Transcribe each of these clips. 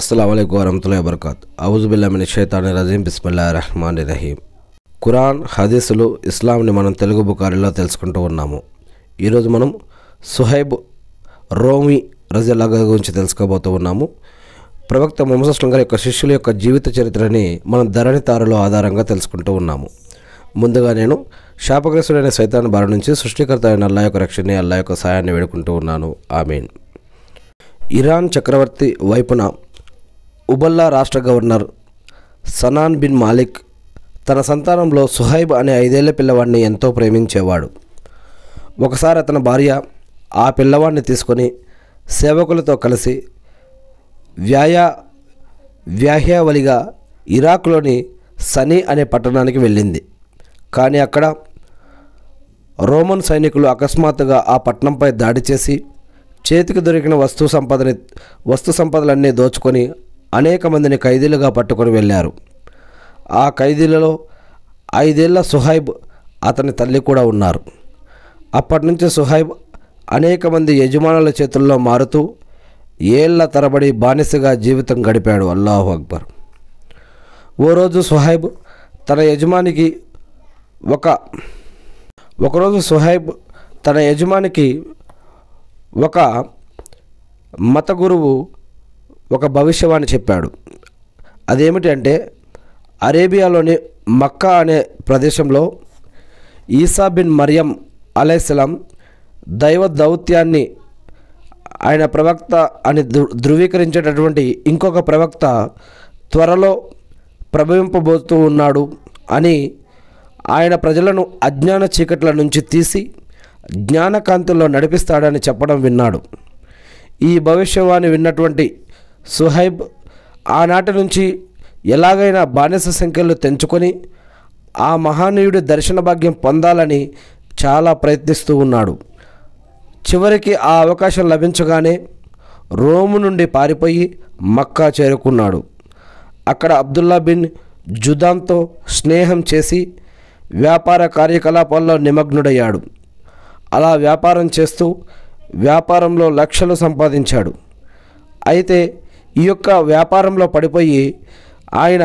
అస్సలం వరహతుల్లా వబర్కాత్ అవుజుబిల్లామిని షేతాని రజీం బిస్మిల్లా రహమాన్ రహీం ఖురాన్ హదీసులు ఇస్లాంని మనం తెలుగు బుకారిలో తెలుసుకుంటూ ఉన్నాము ఈరోజు మనం సుహైబ్ రోమి రజల్లా గురించి తెలుసుకోబోతూ ఉన్నాము ప్రవక్త ముహమ్మద్ గారి యొక్క శిష్యుల యొక్క జీవిత చరిత్రని మనం ధరణి తారలో ఆధారంగా తెలుసుకుంటూ ఉన్నాము ముందుగా నేను శాపగ్రస్తుడైన సైతాన్ బారి నుంచి సృష్టికర్త అయిన అల్లా యొక్క రక్షణని అల్లా యొక్క సాయాన్ని వేడుకుంటూ ఉన్నాను ఆమెన్ ఇరాన్ చక్రవర్తి వైపున ఉబల్లా రాష్ట్ర గవర్నర్ సనాన్ బిన్ మాలిక్ తన సంతానంలో సుహైబ్ అనే ఐదేళ్ల పిల్లవాడిని ఎంతో ప్రేమించేవాడు ఒకసారి అతని భార్య ఆ పిల్లవాడిని తీసుకొని సేవకులతో కలిసి వ్యాయా వ్యాహ్యావలిగా ఇరాక్లోని సనీ అనే పట్టణానికి వెళ్ళింది కానీ అక్కడ రోమన్ సైనికులు అకస్మాత్తుగా ఆ పట్టణంపై దాడి చేసి చేతికి దొరికిన వస్తు సంపదని వస్తు సంపదలన్నీ దోచుకొని అనేక మందిని ఖైదీలుగా పట్టుకొని వెళ్ళారు ఆ ఖైదీలలో ఐదేళ్ల సుహైబ్ అతని తల్లి కూడా ఉన్నారు అప్పటి నుంచి సుహైబ్ అనేక మంది యజమానుల చేతుల్లో మారుతూ ఏళ్ల తరబడి బానిసగా జీవితం గడిపాడు అల్లాహు అక్బర్ ఓ రోజు సుహైబ్ తన యజమానికి ఒక ఒకరోజు సుహైబ్ తన యజమానికి ఒక మత గురువు ఒక భవిష్యవాణి చెప్పాడు అదేమిటంటే అరేబియాలోని మక్కా అనే ప్రదేశంలో ఈసా బిన్ మరియం అలైస్లాం దైవ దౌత్యాన్ని ఆయన ప్రవక్త అని ధృవీకరించేటటువంటి ఇంకొక ప్రవక్త త్వరలో ప్రభవింపబోతూ ఉన్నాడు అని ఆయన ప్రజలను అజ్ఞాన చీకట్ల నుంచి తీసి జ్ఞానకాంతిలో నడిపిస్తాడని చెప్పడం విన్నాడు ఈ భవిష్యవాణి విన్నటువంటి సుహైబ్ ఆనాటి నుంచి ఎలాగైనా బానిస సంఖ్యలు తెంచుకొని ఆ మహానీయుడి దర్శన భాగ్యం పొందాలని చాలా ప్రయత్నిస్తూ ఉన్నాడు చివరికి ఆ అవకాశం లభించగానే రోము నుండి పారిపోయి మక్కా చేరుకున్నాడు అక్కడ అబ్దుల్లా బిన్ జుదాంతో స్నేహం చేసి వ్యాపార కార్యకలాపాల్లో నిమగ్నుడయ్యాడు అలా వ్యాపారం చేస్తూ వ్యాపారంలో లక్షలు సంపాదించాడు అయితే ఈ యొక్క వ్యాపారంలో పడిపోయి ఆయన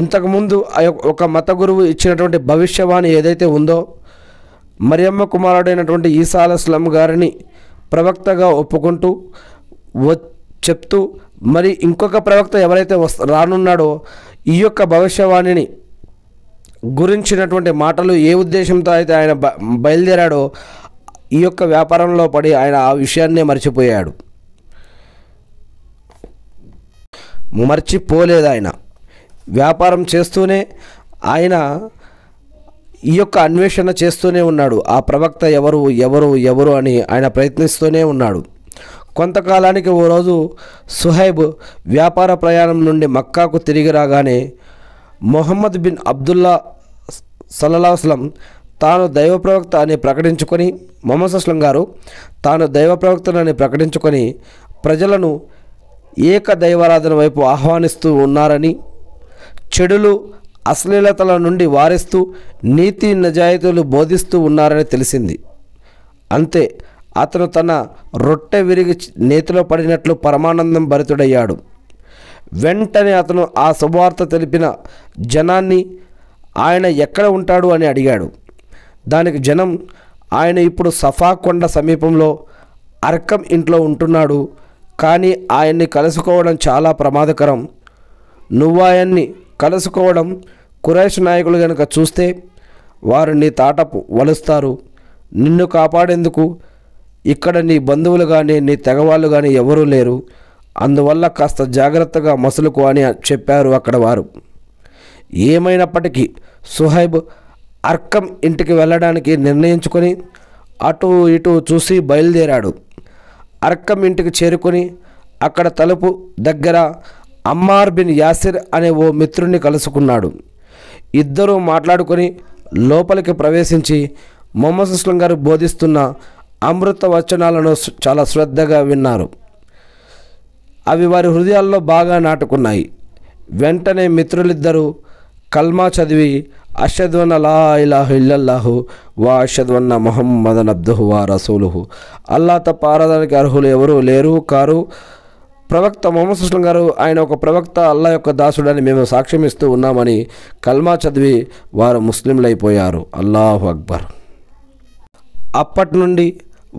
ఇంతకుముందు ఒక మత గురువు ఇచ్చినటువంటి భవిష్యవాణి ఏదైతే ఉందో మరియమ్మ కుమారుడైనటువంటి ఈసాల స్లం గారిని ప్రవక్తగా ఒప్పుకుంటూ చెప్తూ మరి ఇంకొక ప్రవక్త ఎవరైతే వస్త రానున్నాడో ఈ యొక్క భవిష్యవాణిని గురించినటువంటి మాటలు ఏ ఉద్దేశంతో అయితే ఆయన బయలుదేరాడో ఈ యొక్క వ్యాపారంలో పడి ఆయన ఆ విషయాన్నే మర్చిపోయాడు మర్చిపోలేదు ఆయన వ్యాపారం చేస్తూనే ఆయన ఈ యొక్క అన్వేషణ చేస్తూనే ఉన్నాడు ఆ ప్రవక్త ఎవరు ఎవరు ఎవరు అని ఆయన ప్రయత్నిస్తూనే ఉన్నాడు కొంతకాలానికి ఓ రోజు సుహైబ్ వ్యాపార ప్రయాణం నుండి మక్కాకు తిరిగి రాగానే మొహమ్మద్ బిన్ అబ్దుల్లా సలహాస్లం తాను దైవ ప్రవక్త అని ప్రకటించుకొని మొహమ్మద్ అస్లం గారు తాను దైవ ప్రవక్తనని ప్రకటించుకొని ప్రజలను ఏక దైవారాధన వైపు ఆహ్వానిస్తూ ఉన్నారని చెడులు అశ్లీలతల నుండి వారిస్తూ నీతి నజాయితీలు బోధిస్తూ ఉన్నారని తెలిసింది అంతే అతను తన రొట్టె విరిగి నేతిలో పడినట్లు పరమానందం భరితుడయ్యాడు వెంటనే అతను ఆ శుభవార్త తెలిపిన జనాన్ని ఆయన ఎక్కడ ఉంటాడు అని అడిగాడు దానికి జనం ఆయన ఇప్పుడు సఫా కొండ సమీపంలో అర్కం ఇంట్లో ఉంటున్నాడు కానీ ఆయన్ని కలుసుకోవడం చాలా ప్రమాదకరం నువ్వు ఆయన్ని కలుసుకోవడం కురేష్ నాయకులు కనుక చూస్తే వారు నీ తాటపు వలుస్తారు నిన్ను కాపాడేందుకు ఇక్కడ నీ బంధువులు కానీ నీ తెగవాళ్ళు కానీ ఎవరూ లేరు అందువల్ల కాస్త జాగ్రత్తగా మసులుకు అని చెప్పారు అక్కడ వారు ఏమైనప్పటికీ సుహైబ్ అర్కం ఇంటికి వెళ్ళడానికి నిర్ణయించుకొని అటు ఇటు చూసి బయలుదేరాడు అర్కం ఇంటికి చేరుకొని అక్కడ తలుపు దగ్గర అమ్మార్ బిన్ యాసిర్ అనే ఓ మిత్రుణ్ణి కలుసుకున్నాడు ఇద్దరూ మాట్లాడుకొని లోపలికి ప్రవేశించి మొహమ్మద్ గారు బోధిస్తున్న అమృత వచనాలను చాలా శ్రద్ధగా విన్నారు అవి వారి హృదయాల్లో బాగా నాటుకున్నాయి వెంటనే మిత్రులిద్దరూ కల్మా చదివి అర్షద్వన్న లా ఇలాహు ఇల్లల్లాహు వా అర్షద్వన్న మొహమ్మదన్ అబ్దుహు వా రసూలుహు అల్లా తప్ప ఆరాధనకి అర్హులు ఎవరు లేరు కారు ప్రవక్త మొహమ్మద్ సుస్లం గారు ఆయన ఒక ప్రవక్త అల్లా యొక్క దాసుడని మేము సాక్ష్యం ఇస్తూ ఉన్నామని కల్మా చదివి వారు ముస్లింలైపోయారు అల్లాహు అక్బర్ అప్పటి నుండి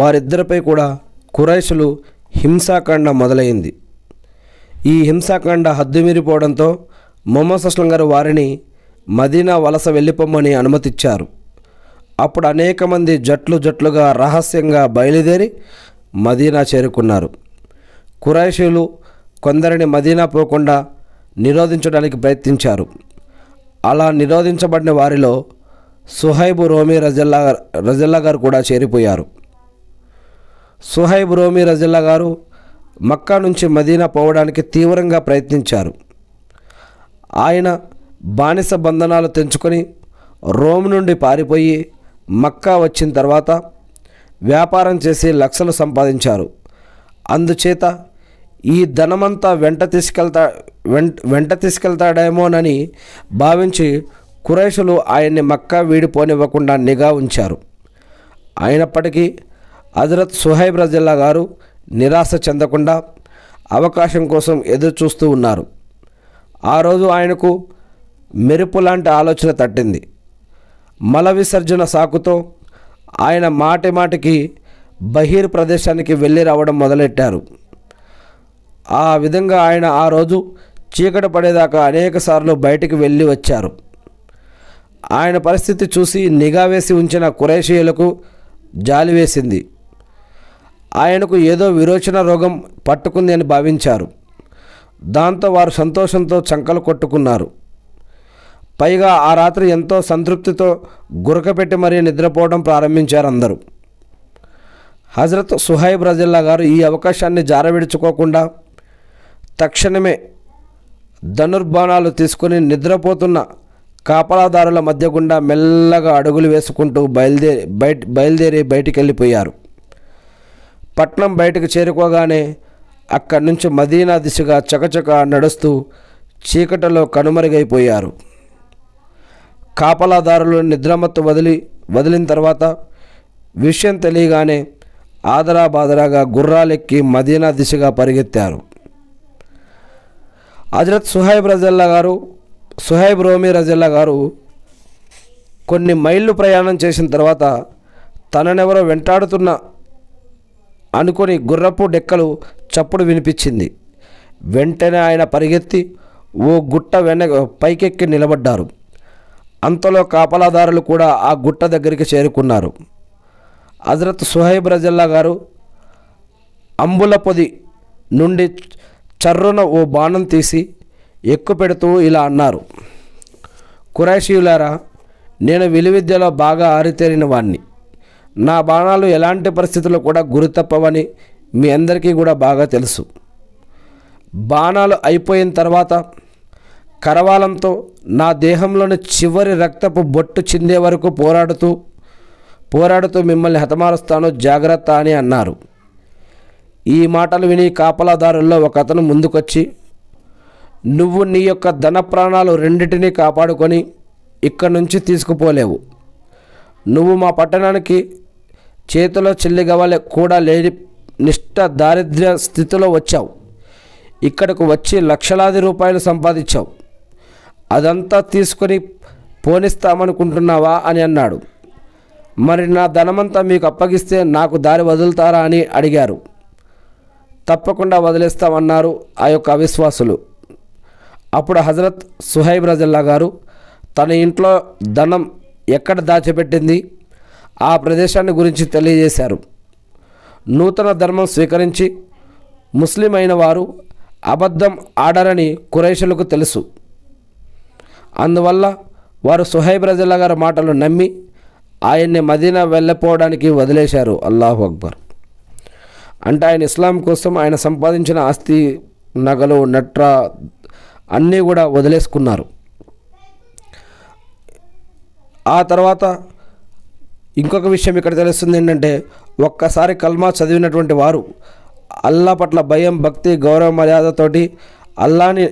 వారిద్దరిపై కూడా కురైసులు హింసాకాండ మొదలైంది ఈ హింసాకాండ మీరిపోవడంతో మొహమ్మద్ సుస్లం గారు వారిని మదీనా వలస వెళ్ళిపోమని అనుమతిచ్చారు అప్పుడు అనేక మంది జట్లు జట్లుగా రహస్యంగా బయలుదేరి మదీనా చేరుకున్నారు కురైషీలు కొందరిని మదీనా పోకుండా నిరోధించడానికి ప్రయత్నించారు అలా నిరోధించబడిన వారిలో సుహైబ్ రోమి రజల్లా రజల్లా గారు కూడా చేరిపోయారు సుహైబ్ రోమి రజల్లా గారు మక్కా నుంచి మదీనా పోవడానికి తీవ్రంగా ప్రయత్నించారు ఆయన బానిస బంధనాలు తెంచుకొని రోమ్ నుండి పారిపోయి మక్కా వచ్చిన తర్వాత వ్యాపారం చేసి లక్షలు సంపాదించారు అందుచేత ఈ ధనమంతా వెంట తీసుకెళ్తా వెంట వెంట తీసుకెళ్తాడేమోనని భావించి కురేషులు ఆయన్ని మక్కా వీడిపోనివ్వకుండా నిఘా ఉంచారు అయినప్పటికీ హజరత్ సుహైబ్ రజిల్లా గారు నిరాశ చెందకుండా అవకాశం కోసం ఎదురు చూస్తూ ఉన్నారు ఆ రోజు ఆయనకు మెరుపు లాంటి ఆలోచన తట్టింది మల విసర్జన సాకుతో ఆయన మాటి మాటికి బహిర్ ప్రదేశానికి వెళ్ళి రావడం మొదలెట్టారు ఆ విధంగా ఆయన ఆ రోజు చీకట పడేదాకా అనేకసార్లు బయటికి వెళ్ళి వచ్చారు ఆయన పరిస్థితి చూసి నిఘా వేసి ఉంచిన కురేషియులకు జాలి వేసింది ఆయనకు ఏదో విరోచన రోగం పట్టుకుంది అని భావించారు దాంతో వారు సంతోషంతో చంకలు కొట్టుకున్నారు పైగా ఆ రాత్రి ఎంతో సంతృప్తితో గురకపెట్టి మరీ నిద్రపోవడం ప్రారంభించారు అందరూ హజరత్ సుహైబ్ రజిల్లా గారు ఈ అవకాశాన్ని జారవిడుచుకోకుండా తక్షణమే ధనుర్బాణాలు తీసుకుని నిద్రపోతున్న కాపలాదారుల మధ్య గుండా మెల్లగా అడుగులు వేసుకుంటూ బయలుదేరి బయట బయలుదేరి బయటికి వెళ్ళిపోయారు పట్నం బయటకు చేరుకోగానే అక్కడి నుంచి మదీనా దిశగా చకచక నడుస్తూ చీకటిలో కనుమరుగైపోయారు కాపలాదారులు నిద్రమత్తు వదిలి వదిలిన తర్వాత విషయం తెలియగానే ఆదరా బాదరాగా గుర్రాలెక్కి మదీనా దిశగా పరిగెత్తారు హజరత్ సుహైబ్ రజల్లా గారు సుహైబ్ రోమి రజల్లా గారు కొన్ని మైళ్ళు ప్రయాణం చేసిన తర్వాత తననెవరో వెంటాడుతున్న అనుకొని గుర్రపు డెక్కలు చప్పుడు వినిపించింది వెంటనే ఆయన పరిగెత్తి ఓ గుట్ట వెన పైకెక్కి నిలబడ్డారు అంతలో కాపలాదారులు కూడా ఆ గుట్ట దగ్గరికి చేరుకున్నారు హజరత్ సుహైబ్ రజల్లా గారు అంబుల పొది నుండి చర్రున ఓ బాణం తీసి ఎక్కుపెడుతూ ఇలా అన్నారు కురాషియులారా నేను విలువిద్యలో బాగా ఆరితేరిన వాణ్ణి నా బాణాలు ఎలాంటి పరిస్థితులు కూడా గురి తప్పవని మీ అందరికీ కూడా బాగా తెలుసు బాణాలు అయిపోయిన తర్వాత కరవాలంతో నా దేహంలోని చివరి రక్తపు బొట్టు చిందే వరకు పోరాడుతూ పోరాడుతూ మిమ్మల్ని హతమారుస్తాను జాగ్రత్త అని అన్నారు ఈ మాటలు విని కాపలాదారుల్లో ఒక అతను ముందుకొచ్చి నువ్వు నీ యొక్క ధన ప్రాణాలు రెండింటినీ కాపాడుకొని ఇక్కడి నుంచి తీసుకుపోలేవు నువ్వు మా పట్టణానికి చేతిలో చెల్లిగవలె కూడా లేని నిష్ట దారిద్ర్య స్థితిలో వచ్చావు ఇక్కడకు వచ్చి లక్షలాది రూపాయలు సంపాదించావు అదంతా తీసుకొని పోనిస్తామనుకుంటున్నావా అని అన్నాడు మరి నా ధనమంతా మీకు అప్పగిస్తే నాకు దారి వదులుతారా అని అడిగారు తప్పకుండా వదిలేస్తామన్నారు ఆ యొక్క అవిశ్వాసులు అప్పుడు హజరత్ సుహైబ్ రజల్లా గారు తన ఇంట్లో ధనం ఎక్కడ దాచిపెట్టింది ఆ ప్రదేశాన్ని గురించి తెలియజేశారు నూతన ధర్మం స్వీకరించి ముస్లిం అయిన వారు అబద్ధం ఆడరని కురైషులకు తెలుసు అందువల్ల వారు సుహైబ్ రజల్లా గారి మాటలు నమ్మి ఆయన్ని మదీనా వెళ్ళిపోవడానికి వదిలేశారు అల్లాహు అక్బర్ అంటే ఆయన ఇస్లాం కోసం ఆయన సంపాదించిన ఆస్తి నగలు నట్ర అన్నీ కూడా వదిలేసుకున్నారు ఆ తర్వాత ఇంకొక విషయం ఇక్కడ తెలుస్తుంది ఏంటంటే ఒక్కసారి కల్మా చదివినటువంటి వారు అల్లా పట్ల భయం భక్తి గౌరవ మర్యాదతోటి అల్లాని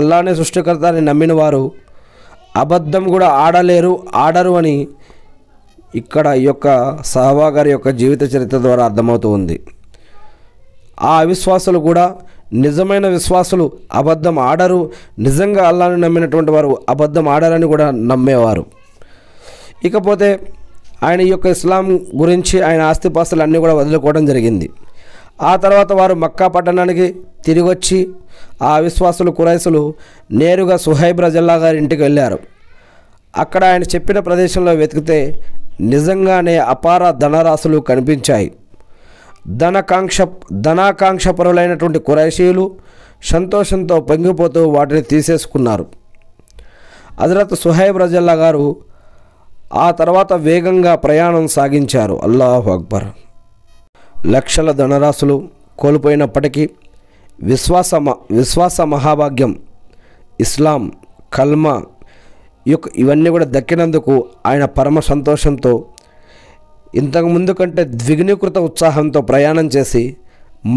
అల్లానే సృష్టికర్త అని నమ్మిన వారు అబద్ధం కూడా ఆడలేరు ఆడరు అని ఇక్కడ ఈ యొక్క సహవా యొక్క జీవిత చరిత్ర ద్వారా అర్థమవుతూ ఉంది ఆ అవిశ్వాసులు కూడా నిజమైన విశ్వాసులు అబద్ధం ఆడరు నిజంగా అల్లాని నమ్మినటువంటి వారు అబద్ధం ఆడరని కూడా నమ్మేవారు ఇకపోతే ఆయన యొక్క ఇస్లాం గురించి ఆయన ఆస్తిపాస్తులు అన్నీ కూడా వదులుకోవడం జరిగింది ఆ తర్వాత వారు మక్కా పట్టణానికి తిరిగి వచ్చి ఆ విశ్వాసులు కురైసులు నేరుగా సుహైబ్ రజల్లా గారి ఇంటికి వెళ్ళారు అక్కడ ఆయన చెప్పిన ప్రదేశంలో వెతికితే నిజంగానే అపార ధనరాశులు కనిపించాయి ధనకాంక్ష ధనాకాంక్ష పరులైనటువంటి కురైషీయులు సంతోషంతో పొంగిపోతూ వాటిని తీసేసుకున్నారు హజరత్ సుహైబ్ రజల్లా గారు ఆ తర్వాత వేగంగా ప్రయాణం సాగించారు అల్లాహు అక్బర్ లక్షల ధనరాశులు కోల్పోయినప్పటికీ విశ్వాస విశ్వాస మహాభాగ్యం ఇస్లాం కల్మ యొక్క ఇవన్నీ కూడా దక్కినందుకు ఆయన పరమ సంతోషంతో ఇంతకుముందు కంటే ద్విగ్నీకృత ఉత్సాహంతో ప్రయాణం చేసి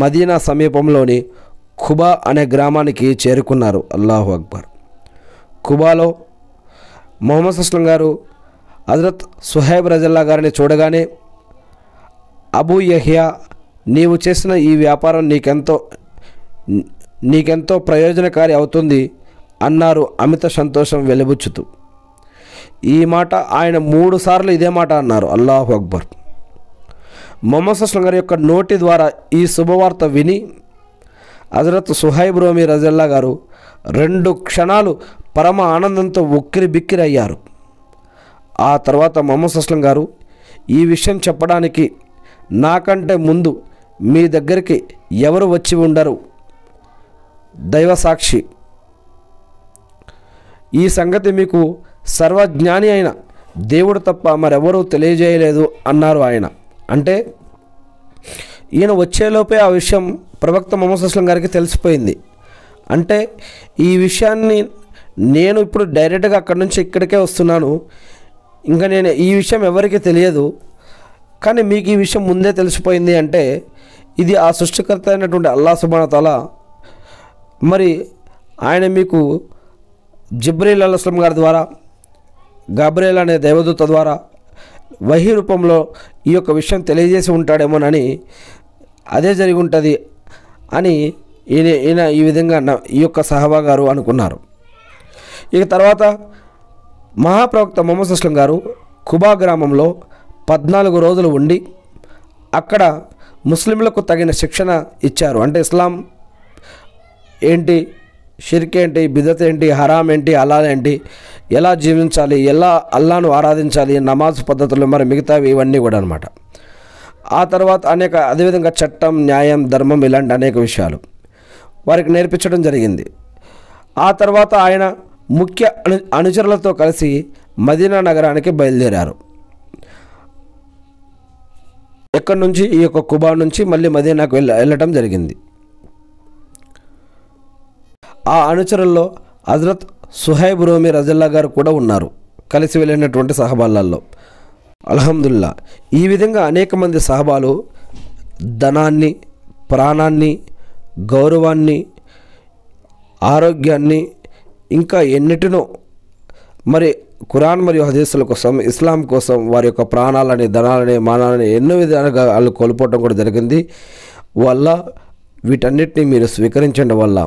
మదీనా సమీపంలోని ఖుబా అనే గ్రామానికి చేరుకున్నారు అల్లాహు అక్బర్ ఖుబాలో మొహమ్మద్ అస్లం గారు హజరత్ సుహైబ్ రజల్లా గారిని చూడగానే అబూ యహ్యా నీవు చేసిన ఈ వ్యాపారం నీకెంతో నీకెంతో ప్రయోజనకారి అవుతుంది అన్నారు అమిత సంతోషం వెలుబుచ్చుతూ ఈ మాట ఆయన మూడు సార్లు ఇదే మాట అన్నారు అల్లాహు అక్బర్ మొహమ్మద్ అస్లం గారి యొక్క నోటి ద్వారా ఈ శుభవార్త విని హజరత్ సుహైబ్ రోమి రజల్లా గారు రెండు క్షణాలు పరమ ఆనందంతో ఉక్కిరి బిక్కిరయ్యారు ఆ తర్వాత మొహమ్మద్ అస్లం గారు ఈ విషయం చెప్పడానికి నాకంటే ముందు మీ దగ్గరికి ఎవరు వచ్చి ఉండరు దైవ సాక్షి ఈ సంగతి మీకు సర్వజ్ఞాని అయిన దేవుడు తప్ప మరెవరూ తెలియజేయలేదు అన్నారు ఆయన అంటే ఈయన వచ్చేలోపే ఆ విషయం ప్రవక్త మమసం గారికి తెలిసిపోయింది అంటే ఈ విషయాన్ని నేను ఇప్పుడు డైరెక్ట్గా అక్కడి నుంచి ఇక్కడికే వస్తున్నాను ఇంకా నేను ఈ విషయం ఎవరికి తెలియదు కానీ మీకు ఈ విషయం ముందే తెలిసిపోయింది అంటే ఇది ఆ సృష్టికర్త అయినటువంటి అల్లా సుబానతల మరి ఆయన మీకు జిబ్రీల్ అల్లాస్లం గారి ద్వారా గబ్రేల్ అనే దేవదూత ద్వారా వహి రూపంలో ఈ యొక్క విషయం తెలియజేసి ఉంటాడేమోనని అదే జరిగి ఉంటుంది అని ఈయన ఈయన ఈ విధంగా ఈ యొక్క సహబా గారు అనుకున్నారు ఇక తర్వాత మహాప్రవక్త మొహమ్మద్ అస్లం గారు కుబా గ్రామంలో పద్నాలుగు రోజులు ఉండి అక్కడ ముస్లింలకు తగిన శిక్షణ ఇచ్చారు అంటే ఇస్లాం ఏంటి షిర్క్ ఏంటి బిదత్ ఏంటి హరాం ఏంటి అలా ఏంటి ఎలా జీవించాలి ఎలా అల్లాను ఆరాధించాలి నమాజ్ పద్ధతులు మరి మిగతావి ఇవన్నీ కూడా అనమాట ఆ తర్వాత అనేక అదేవిధంగా చట్టం న్యాయం ధర్మం ఇలాంటి అనేక విషయాలు వారికి నేర్పించడం జరిగింది ఆ తర్వాత ఆయన ముఖ్య అను అనుచరులతో కలిసి మదీనా నగరానికి బయలుదేరారు ఎక్కడి నుంచి ఈ యొక్క కుబా నుంచి మళ్ళీ మదీనాకు వెళ్ళ వెళ్ళటం జరిగింది ఆ అనుచరుల్లో హజరత్ సుహైబ్ రోమి రజల్లా గారు కూడా ఉన్నారు కలిసి వెళ్ళినటువంటి సహబాలలో అల్హమ్దుల్లా ఈ విధంగా అనేక మంది సహబాలు ధనాన్ని ప్రాణాన్ని గౌరవాన్ని ఆరోగ్యాన్ని ఇంకా ఎన్నిటినో మరి కురాన్ మరియు హదీసుల కోసం ఇస్లాం కోసం వారి యొక్క ప్రాణాలని ధనాలని మానాలని ఎన్నో విధాలుగా వాళ్ళు కోల్పోవడం కూడా జరిగింది వల్ల వీటన్నిటిని మీరు స్వీకరించడం వల్ల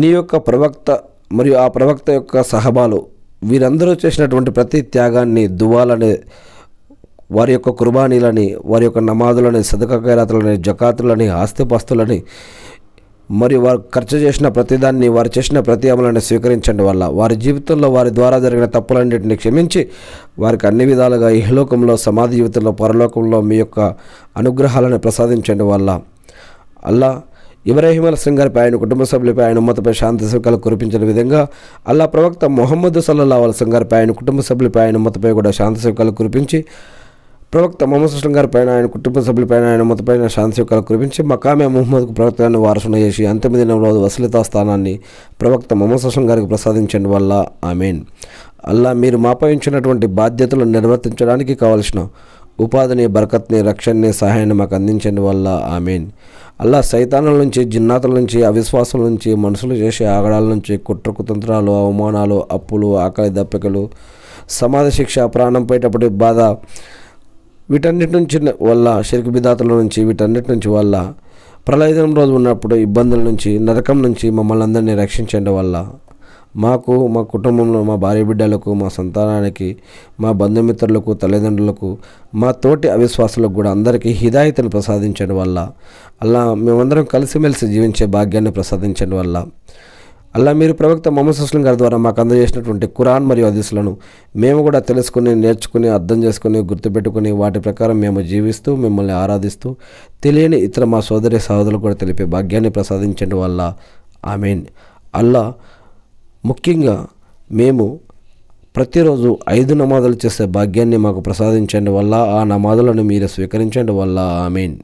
నీ యొక్క ప్రవక్త మరియు ఆ ప్రవక్త యొక్క సహబాలు వీరందరూ చేసినటువంటి ప్రతి త్యాగాన్ని దువాలని వారి యొక్క కుర్బానీలని వారి యొక్క నమాజులని సదక ఖైరాతులని జకాతులని ఆస్తిపాస్తులని మరియు వారు ఖర్చు చేసిన ప్రతిదాన్ని వారు చేసిన ప్రతి అమలను స్వీకరించండి వల్ల వారి జీవితంలో వారి ద్వారా జరిగిన తప్పులన్నింటిని క్షమించి వారికి అన్ని విధాలుగా ఇహలోకంలో సమాధి జీవితంలో పరలోకంలో మీ యొక్క అనుగ్రహాలను ప్రసాదించడం వల్ల అల్లా ఇబ్రాహిమల గారిపై ఆయన కుటుంబ సభ్యులపై ఆయన ఉమ్మతపై శాంతి సుఖాలు కురిపించిన విధంగా అల్లా ప్రవక్త మొహమ్మద్ సల్లల్లా అలసం గారిపై ఆయన కుటుంబ సభ్యులపై ఆయన ఉమ్మతపై కూడా శాంతి సుఖాలు కురిపించి ప్రవక్త మహమ్మద్ సుస్లం గారి పైన ఆయన కుటుంబ సభ్యులపైన ఆయన మతపైన శాంతి కళ కురిపించి మకామే ముహమ్మద్కు ప్రవక్తను వారసున చేసి అంతిమ దినంలో వసలితా స్థానాన్ని ప్రవక్త మహమ్మద్ సుస్లం గారికి ప్రసాదించడం వల్ల ఆమెన్ అల్లా మీరు మాపాయించినటువంటి బాధ్యతలు బాధ్యతలను నిర్వర్తించడానికి కావలసిన ఉపాధిని బరకత్ని రక్షణని సహాయాన్ని మాకు అందించండి వల్ల ఆమెన్ అలా సైతానుల నుంచి జిన్నాతుల నుంచి అవిశ్వాసం నుంచి మనుషులు చేసే ఆగడాల నుంచి కుట్ర కుతంత్రాలు అవమానాలు అప్పులు ఆకలి దప్పికలు సమాజ శిక్ష ప్రాణం పోయేటప్పటి బాధ వీటన్నిటి నుంచి వల్ల షిర్క్ బిదాతుల నుంచి వీటన్నిటి నుంచి వల్ల ప్రళయదినం రోజు ఉన్నప్పుడు ఇబ్బందుల నుంచి నరకం నుంచి మమ్మల్ని అందరినీ రక్షించండి వల్ల మాకు మా కుటుంబంలో మా భార్య బిడ్డలకు మా సంతానానికి మా బంధుమిత్రులకు తల్లిదండ్రులకు మా తోటి అవిశ్వాసులకు కూడా అందరికీ హిదాయతను ప్రసాదించడం వల్ల అలా మేమందరం కలిసిమెలిసి జీవించే భాగ్యాన్ని ప్రసాదించడం వల్ల అలా మీరు ప్రవక్త మొహమ్మద్ సుస్లం గారి ద్వారా మాకు అందజేసినటువంటి కురాన్ మరియు అదిసులను మేము కూడా తెలుసుకుని నేర్చుకుని అర్థం చేసుకుని గుర్తుపెట్టుకుని వాటి ప్రకారం మేము జీవిస్తూ మిమ్మల్ని ఆరాధిస్తూ తెలియని ఇతర మా సోదరి సహోదరులు కూడా తెలిపే భాగ్యాన్ని ప్రసాదించండి వల్ల ఐ మీన్ అల్లా ముఖ్యంగా మేము ప్రతిరోజు ఐదు నమాజులు చేసే భాగ్యాన్ని మాకు ప్రసాదించండి వల్ల ఆ నమాజులను మీరు స్వీకరించండి వల్ల ఐ మీన్